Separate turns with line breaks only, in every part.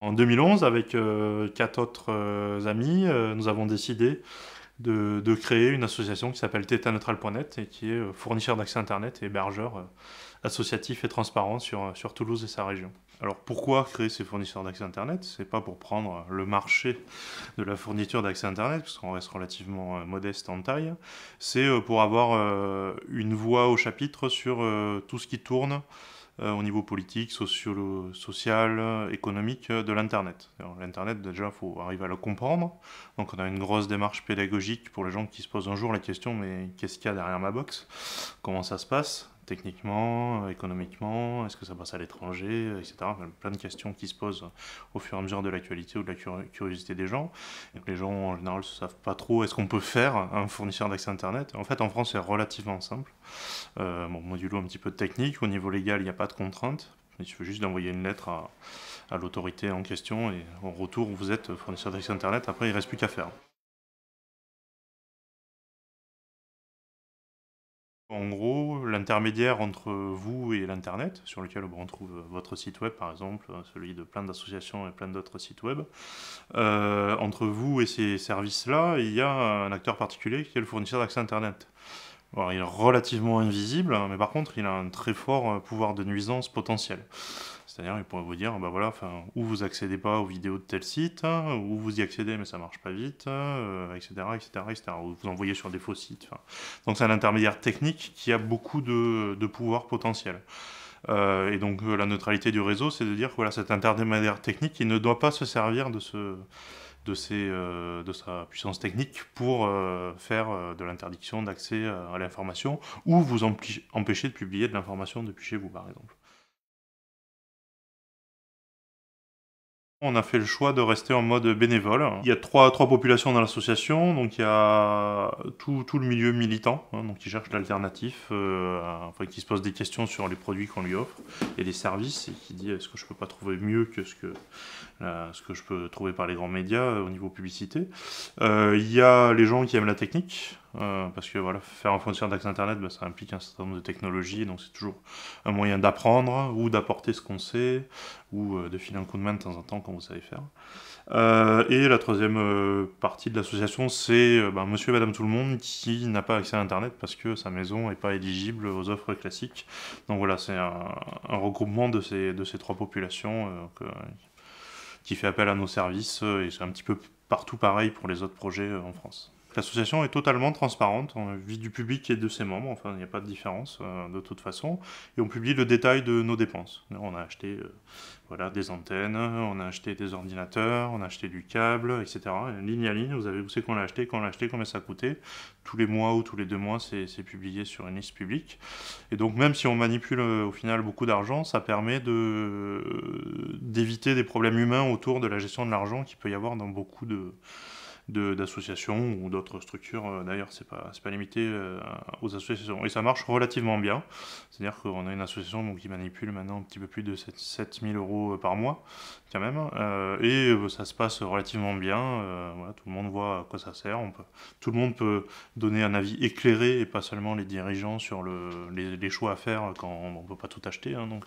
En 2011, avec euh, quatre autres euh, amis, euh, nous avons décidé de, créer une association qui s'appelle tétaneutral.net et qui est fournisseur d'accès Internet et hébergeur associatif et transparent sur, Toulouse et sa région. Alors pourquoi créer ces fournisseurs d'accès Internet C'est pas pour prendre le marché de la fourniture d'accès Internet, parce qu'on reste relativement modeste en taille, c'est pour avoir une voix au chapitre sur tout ce qui tourne euh, au niveau politique, social, euh, économique euh, de l'Internet. L'Internet, déjà, il faut arriver à le comprendre. Donc on a une grosse démarche pédagogique pour les gens qui se posent un jour la question, mais qu'est-ce qu'il y a derrière ma box Comment ça se passe techniquement, euh, économiquement, est-ce que ça passe à l'étranger, euh, etc. Plein de questions qui se posent euh, au fur et à mesure de l'actualité ou de la curiosité des gens. les gens, en général, ne savent pas trop est-ce qu'on peut faire hein, un fournisseur d'accès Internet. En fait, en France, c'est relativement simple. Euh, bon, modulo un petit peu de technique, au niveau légal, il n'y a pas de contraintes. Il suffit juste d'envoyer une lettre à, à l'autorité en question et en retour, vous êtes fournisseur d'accès Internet. Après, il ne reste plus qu'à faire. En gros, l'intermédiaire entre vous et l'Internet, sur lequel on trouve euh, votre site web par exemple, hein, celui de plein d'associations et plein d'autres sites web, euh, entre vous et ces services-là, il y a un acteur particulier qui est le fournisseur d'accès Internet. il est relativement invisible, hein, mais par contre, il a un très fort euh, pouvoir de nuisance potentiel. C'est-à-dire, ils pourraient vous dire, bah voilà, enfin, ou vous accédez pas aux vidéos de tel site, hein, ou vous y accédez mais ça marche pas vite, etc., hein, euh, etc., ou vous envoyez sur des faux sites. Donc c'est un intermédiaire technique qui a beaucoup de, pouvoir potentiel. Euh, et donc euh, la neutralité du réseau, c'est de dire que voilà, cet intermédiaire technique, il ne doit pas se servir de ce de, de sa puissance technique pour faire de l'interdiction d'accès à l'information ou vous empêcher de publier de l'information depuis chez vous, par exemple. On a fait le choix de rester en mode bénévole. Il y a trois, trois populations dans l'association, donc il y a tout, le milieu militant, hein, donc qui cherche l'alternatif, euh, qui se pose des questions sur les produits qu'on lui offre et les services, et qui dit est-ce que je peux pas trouver mieux que ce que, ce que je peux trouver par les grands médias euh, au niveau publicité. Euh, il y a les gens qui aiment la technique, euh, parce que voilà, faire un fournisseur d'accès Internet, bah, ça implique un certain nombre de technologies, donc c'est toujours un moyen d'apprendre ou d'apporter ce qu'on sait, ou euh, de filer un coup de main de temps en temps quand vous savez faire. Euh, et la troisième partie de l'association, c'est bah, monsieur et madame tout le monde qui n'a pas accès à Internet parce que sa maison n'est pas éligible aux offres classiques. Donc voilà, c'est un, regroupement de ces, trois populations qui fait appel à nos services, et c'est un petit peu partout pareil pour les autres projets en France. L'association est totalement transparente, on vit du public et de ses membres, enfin il n'y a pas de différence euh, de toute façon, et on publie le détail de nos dépenses. On a acheté euh, voilà, des antennes, on a acheté des ordinateurs, on a acheté du câble, etc. ligne à ligne, vous savez où c'est qu'on l'a acheté, quand on l'a acheté, combien ça a coûté. Tous les mois ou tous les deux mois, c'est publié sur une liste publique. Et donc même si on manipule euh, au final beaucoup d'argent, ça permet d'éviter des problèmes humains autour de la gestion de l'argent qu'il peut y avoir dans beaucoup de d'associations ou d'autres structures. Euh, d'ailleurs, c'est pas, pas limité euh, aux associations. Et ça marche relativement bien. C'est-à-dire qu'on a une association donc, qui manipule maintenant un petit peu plus de 7000 euros euh, par mois, quand même. et ça se passe relativement bien. Voilà, tout le monde voit à quoi ça sert. On peut, tout le monde peut donner un avis éclairé et pas seulement les dirigeants sur le, les, choix à faire quand on ne peut pas tout acheter. Hein. donc,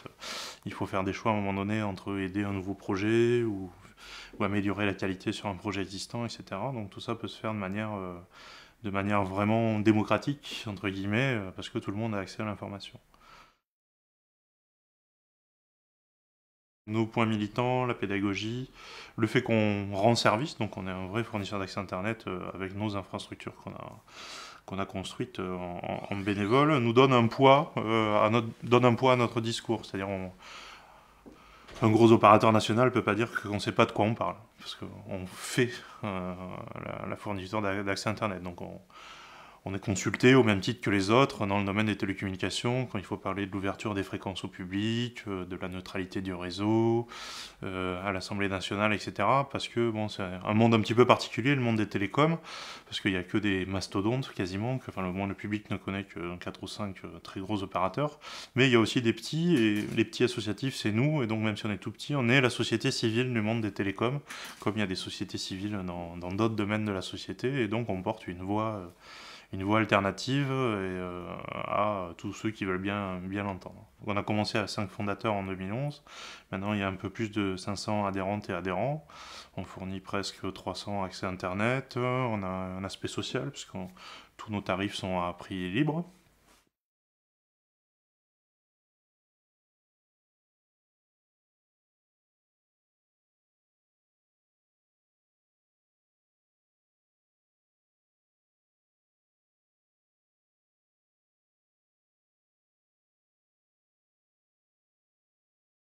il faut faire des choix à un moment donné entre aider un nouveau projet ou ou améliorer la qualité sur un projet existant, etc. Donc tout ça peut se faire de manière, euh, de manière vraiment démocratique, entre guillemets, euh, parce que tout le monde a accès à l'information. nos points militants, la pédagogie, le fait qu'on rend service, donc on est un vrai fournisseur d'accès Internet euh, avec nos infrastructures qu'on a, qu'on a construites en, bénévole, nous donne un poids, à notre, donne un poids à notre discours. C'est-à-dire un gros opérateur national ne peut pas dire qu'on ne sait pas de quoi on parle, parce qu'on fait euh, la, la, fourniture d'accès Internet. Donc on, on est consulté au même titre que les autres dans le domaine des télécommunications, quand il faut parler de l'ouverture des fréquences au public, euh, de la neutralité du réseau, euh, à l'Assemblée nationale, etc. Parce que bon, c'est un monde un petit peu particulier, le monde des télécoms, parce qu'il n'y a que des mastodontes quasiment, que enfin, le moins le public ne connaît que 4 ou 5 euh, très gros opérateurs. Mais il y a aussi des petits, et les petits associatifs, c'est nous, et donc même si on est tout petit, on est la société civile du monde des télécoms, comme il y a des sociétés civiles dans d'autres domaines de la société, et donc on porte une voix une voie alternative euh, à tous ceux qui veulent bien, bien l'entendre. On a commencé à cinq fondateurs en 2011, maintenant il y a un peu plus de 500 adhérentes et adhérents, on fournit presque 300 accès Internet, on a un aspect social puisque tous nos tarifs sont à prix libre.